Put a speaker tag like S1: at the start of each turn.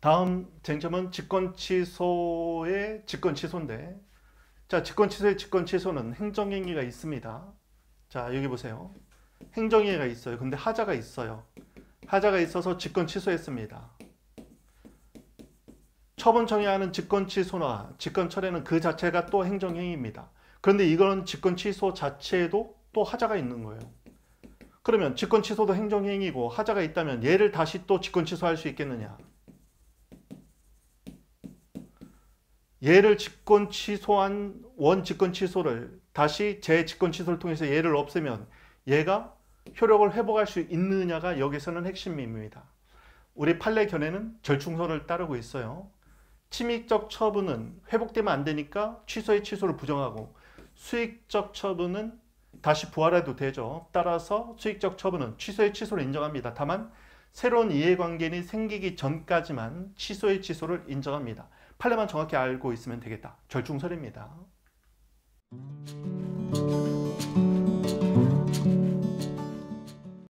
S1: 다음 쟁점은 직권 취소의 직권 취소인데 자 직권 취소의 직권 취소는 행정행위가 있습니다 자 여기 보세요 행정행위가 있어요 근데 하자가 있어요 하자가 있어서 직권 취소했습니다 처분 청해하는 직권 취소나 직권 철회는 그 자체가 또 행정행위입니다 그런데 이건 직권 취소 자체에도 또 하자가 있는 거예요 그러면 직권 취소도 행정행위고 하자가 있다면 얘를 다시 또 직권 취소할 수 있겠느냐? 얘를 직권 취소한 원 직권 취소를 다시 재 직권 취소를 통해서 얘를 없애면 얘가 효력을 회복할 수 있느냐가 여기서는 핵심입니다. 우리 판례 견해는 절충선을 따르고 있어요. 침입적 처분은 회복되면 안 되니까 취소의 취소를 부정하고 수익적 처분은 다시 부활해도 되죠. 따라서 수익적 처분은 취소의 취소를 인정합니다. 다만 새로운 이해관계인 생기기 전까지만 취소의 취소를 인정합니다. 판례만 정확히 알고 있으면 되겠다. 절충설입니다.